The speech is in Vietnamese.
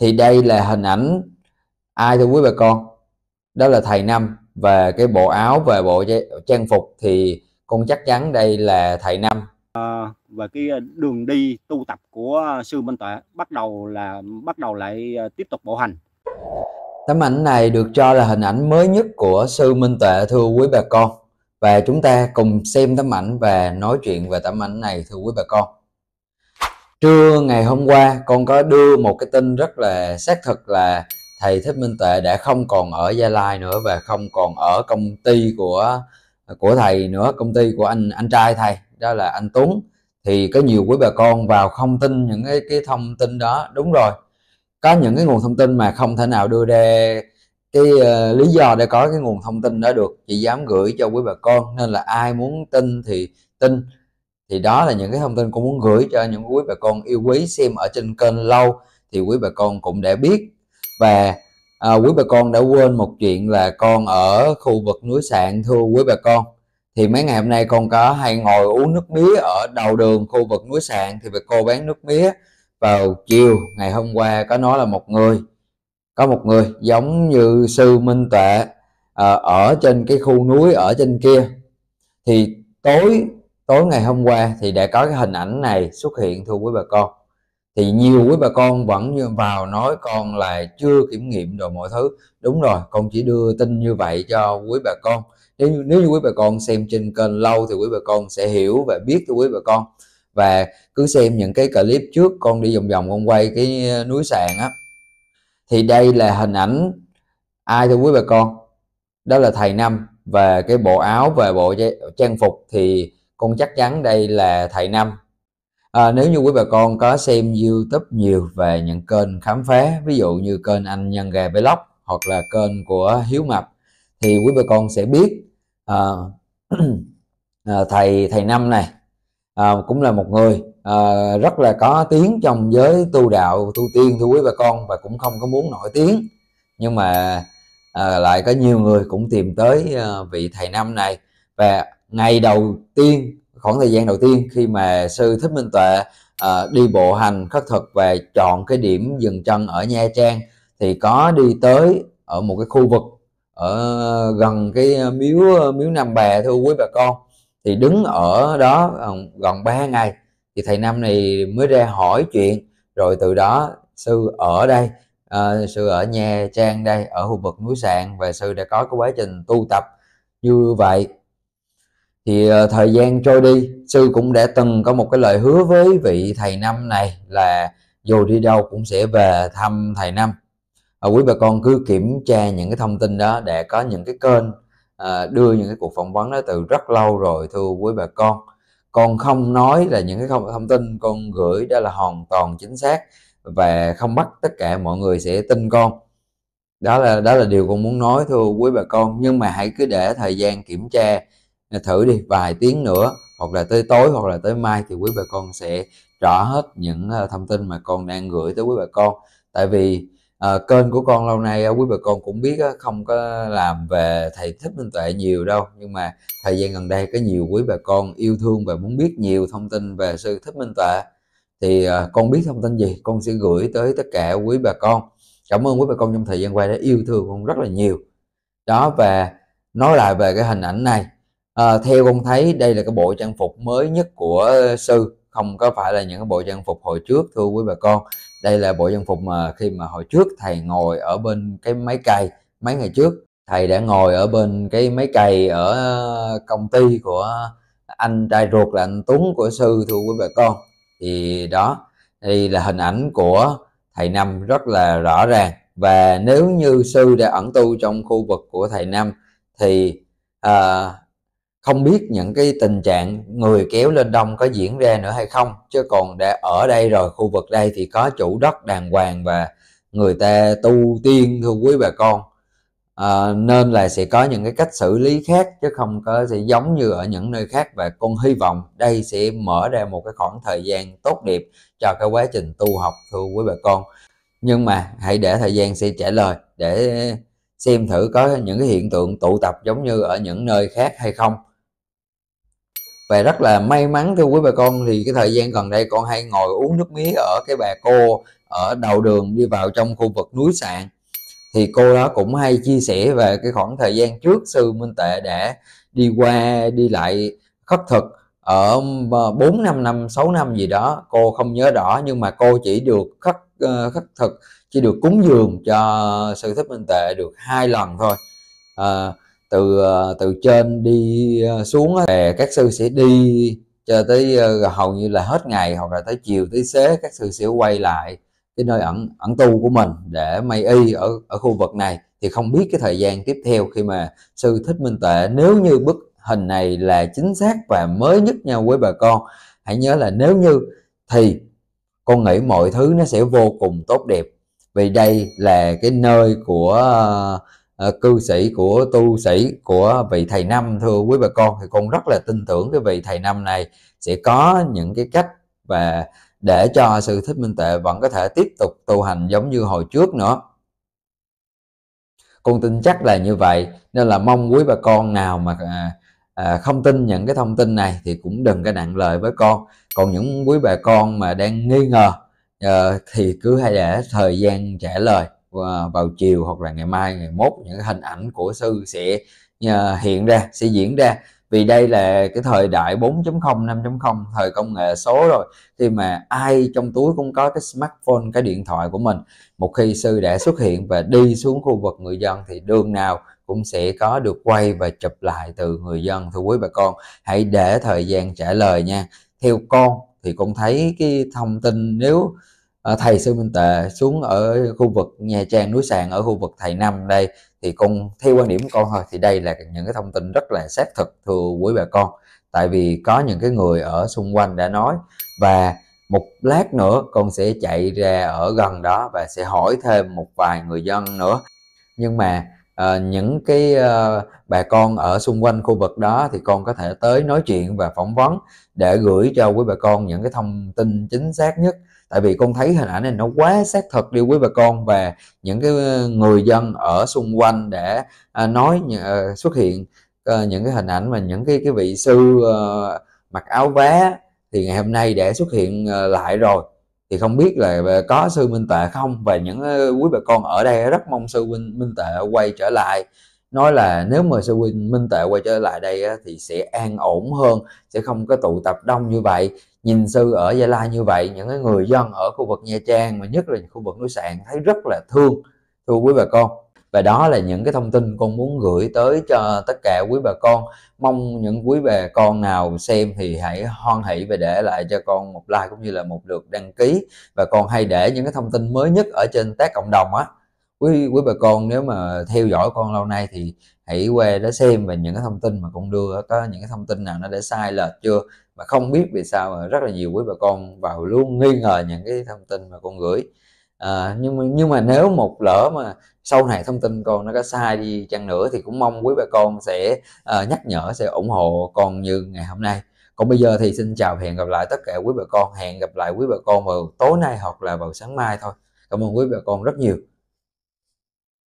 thì đây là hình ảnh ai thưa quý bà con đó là thầy năm và cái bộ áo và bộ trang phục thì con chắc chắn đây là thầy năm à, và cái đường đi tu tập của sư Minh Tuệ bắt đầu là bắt đầu lại à, tiếp tục bộ hành tấm ảnh này được cho là hình ảnh mới nhất của sư Minh Tuệ thưa quý bà con và chúng ta cùng xem tấm ảnh và nói chuyện về tấm ảnh này thưa quý bà con trưa ngày hôm qua con có đưa một cái tin rất là xác thực là thầy thích minh tệ đã không còn ở gia lai nữa và không còn ở công ty của của thầy nữa công ty của anh anh trai thầy đó là anh tuấn thì có nhiều quý bà con vào không tin những cái cái thông tin đó đúng rồi có những cái nguồn thông tin mà không thể nào đưa ra cái uh, lý do để có cái nguồn thông tin đó được chị dám gửi cho quý bà con nên là ai muốn tin thì tin thì đó là những cái thông tin cũng muốn gửi cho những quý bà con yêu quý xem ở trên kênh lâu thì quý bà con cũng đã biết và à, quý bà con đã quên một chuyện là con ở khu vực núi sạn thưa quý bà con thì mấy ngày hôm nay con có hay ngồi uống nước mía ở đầu đường khu vực núi sạn thì bà cô bán nước mía vào chiều ngày hôm qua có nói là một người có một người giống như sư minh tuệ à, ở trên cái khu núi ở trên kia thì tối tối ngày hôm qua thì đã có cái hình ảnh này xuất hiện thưa quý bà con thì nhiều quý bà con vẫn như vào nói con là chưa kiểm nghiệm đồ mọi thứ đúng rồi con chỉ đưa tin như vậy cho quý bà con nếu như, nếu như quý bà con xem trên kênh lâu thì quý bà con sẽ hiểu và biết thưa quý bà con và cứ xem những cái clip trước con đi vòng vòng con quay cái ờ, núi sàn á thì đây là hình ảnh ai thưa quý bà con đó là thầy năm và cái bộ áo và bộ trang phục thì con chắc chắn đây là thầy năm à, nếu như quý bà con có xem youtube nhiều về những kênh khám phá ví dụ như kênh anh nhân gà vlog hoặc là kênh của hiếu mập thì quý bà con sẽ biết à, à, thầy thầy năm này à, cũng là một người à, rất là có tiếng trong giới tu đạo tu tiên thưa quý bà con và cũng không có muốn nổi tiếng nhưng mà à, lại có nhiều người cũng tìm tới à, vị thầy năm này và ngày đầu tiên khoảng thời gian đầu tiên khi mà sư thích minh tuệ uh, đi bộ hành khất thực và chọn cái điểm dừng chân ở nha trang thì có đi tới ở một cái khu vực ở gần cái miếu miếu Nam Bà thưa quý bà con thì đứng ở đó ờ, gần 3 ngày thì thầy Nam này mới ra hỏi chuyện rồi từ đó sư ở đây à, sư ở Nha Trang đây ở khu vực núi Sạn và sư đã có cái quá trình tu tập như vậy thì ờ, thời gian trôi đi sư cũng đã từng có một cái lời hứa với vị thầy năm này là dù đi đâu cũng sẽ về thăm thầy năm à, quý bà con cứ kiểm tra những cái thông tin đó để có những cái kênh ờ, đưa những cái cuộc phỏng vấn đó từ rất lâu rồi thưa quý bà con con không nói là những cái thông tin con gửi đó là hoàn toàn chính xác và không bắt tất cả mọi người sẽ tin con đó là đó là điều con muốn nói thưa quý bà con nhưng mà hãy cứ để thời gian kiểm tra thử đi vài tiếng nữa hoặc là tới tối hoặc là tới mai thì quý bà con sẽ rõ hết những ờ, thông tin mà con đang gửi tới quý bà con tại vì à, kênh của con lâu nay quý bà con cũng biết á, không có làm về thầy thích minh tuệ nhiều đâu nhưng mà thời gian gần đây có nhiều quý bà con yêu thương và muốn biết nhiều thông tin về sư thích minh tuệ thì à, con biết thông tin gì con sẽ gửi tới tất cả quý bà con cảm ơn quý bà con trong thời gian qua đã yêu thương con rất là nhiều đó và nói lại về cái hình ảnh này à, theo con thấy đây là cái bộ trang phục mới nhất của sư không có phải là những cái bộ trang phục hồi trước thưa quý bà con đây là bộ trang phục mà khi mà hồi trước thầy ngồi ở bên cái máy cày mấy ngày trước thầy đã ngồi ở bên cái máy cày ở ờ, công ty của anh trai ruột là anh Tuấn của sư thưa quý bà con thì đó đây là hình ảnh của thầy Năm rất là rõ ràng và nếu như sư đã ẩn tu trong khu vực của thầy Năm thì à, không biết những cái tình trạng người kéo lên đông có diễn ra nữa hay không chứ còn đã ở đây rồi khu vực đây thì có chủ đất đàng hoàng và người ta tu tiên thưa quý bà con à, nên là sẽ có những cái cách xử lý khác chứ không có sẽ giống như ở những nơi khác và con hy vọng đây sẽ mở ra một cái khoảng thời gian tốt đẹp cho cái quá trình tu học thưa quý bà con nhưng mà hãy để thời gian sẽ trả lời để xem thử có những cái hiện tượng tụ tập giống như ở những nơi khác hay không và rất là may mắn thưa quý bà con thì cái thời gian gần đây con hay ngồi uống nước mía ở cái bà cô ở đầu đường đi vào trong khu vực núi sạn thì cô đó cũng hay chia sẻ về cái khoảng thời gian trước sư Minh Tệ đã đi qua đi lại khất thực ở 4 ờ, năm năm 6 năm gì đó cô không nhớ rõ nhưng mà cô chỉ được khất ờ, khất thực chỉ được cúng dường cho sư thích Minh Tệ được hai lần thôi à, từ ờ, từ trên đi ờ, xuống về các sư sẽ đi cho tới ờ, hầu như là hết ngày hoặc là tới chiều tới xế các sư sẽ quay lại cái nơi ẩn ẩn tu của mình để may y ở ở khu vực này thì không biết cái thời gian tiếp theo khi mà sư thích minh tệ nếu như bức hình này là chính xác và mới nhất nhau với bà con hãy nhớ là nếu như thì con nghĩ mọi thứ nó sẽ vô cùng tốt đẹp vì đây là cái nơi của Ờ, cư sĩ của tu sĩ của vị thầy năm thưa quý bà con thì con rất là tin tưởng cái vị thầy năm này sẽ có những cái cách và để cho sự thích minh tệ vẫn có thể tiếp tục tu hành giống như hồi trước nữa con tin chắc là như vậy nên là mong quý bà con nào mà à, à không tin những cái thông tin này thì cũng đừng có nặng lời với con còn những quý bà con mà đang nghi ngờ à, thì cứ hãy để thời gian trả lời Ờ, vào chiều hoặc là ngày mai ngày mốt những hình ảnh của sư sẽ ờ, hiện ra sẽ diễn ra vì đây là cái thời đại 4.0 5.0 thời công nghệ số rồi khi mà ai trong túi cũng có cái smartphone cái điện thoại của mình một khi sư đã xuất hiện và đi xuống khu vực người dân thì đường nào cũng sẽ có được quay và chụp lại từ người dân thưa quý bà con hãy để thời gian trả lời nha theo con thì con thấy cái thông tin nếu Ờ, thầy sư minh tệ xuống ở khu vực nha trang núi sàn ở khu vực thầy năm đây thì con theo quan điểm của con thôi thì đây là những cái thông tin rất là xác thực thưa quý bà con tại vì có những cái người ở xung quanh đã nói và một lát nữa con sẽ chạy ra ở gần đó và sẽ hỏi thêm một vài người dân nữa nhưng mà uh, những cái uh, bà con ở xung quanh khu vực đó thì con có thể tới nói chuyện và phỏng vấn để gửi cho quý bà con những cái thông tin chính xác nhất tại vì con thấy hình ảnh này nó quá xác thực đi quý bà con và những cái ờ, người dân ở xung quanh để à, nói ờ, xuất hiện ờ, những cái hình ảnh mà những cái cái vị sư mặc áo vá thì ngày hôm nay để xuất hiện lại rồi thì không biết là có sư minh tệ không và những quý bà con ở đây rất mong sư minh minh tệ quay trở lại nói là nếu mà sư minh minh tệ quay trở lại đây thì sẽ an ổn hơn sẽ không có tụ tập đông như vậy nhìn sư ở gia lai như vậy những cái người dân ở khu vực nha trang mà nhất là khu vực núi sạn thấy rất là thương thưa quý bà con và đó là những cái thông tin con muốn gửi tới cho tất cả quý bà con mong những quý bà con nào xem thì hãy hoan hỷ và để lại cho con một like cũng như là một lượt đăng ký và con hay để những cái thông tin mới nhất ở trên tác cộng đồng á quý quý bà con nếu mà theo dõi con lâu nay thì hãy qua đó xem về những cái thông tin mà con đưa có những cái thông tin nào nó để sai lệch chưa mà không biết vì sao mà rất là nhiều quý bà con vào luôn nghi ngờ những cái thông tin mà con gửi à, nhưng mà nhưng mà nếu một lỡ mà sau này thông tin con nó có sai đi chăng nữa thì cũng mong quý bà con sẽ à, nhắc nhở sẽ ủng hộ con như ngày hôm nay còn bây giờ thì xin chào hẹn gặp lại tất cả quý bà con hẹn gặp lại quý bà con vào tối nay hoặc là vào sáng mai thôi cảm ơn quý bà con rất nhiều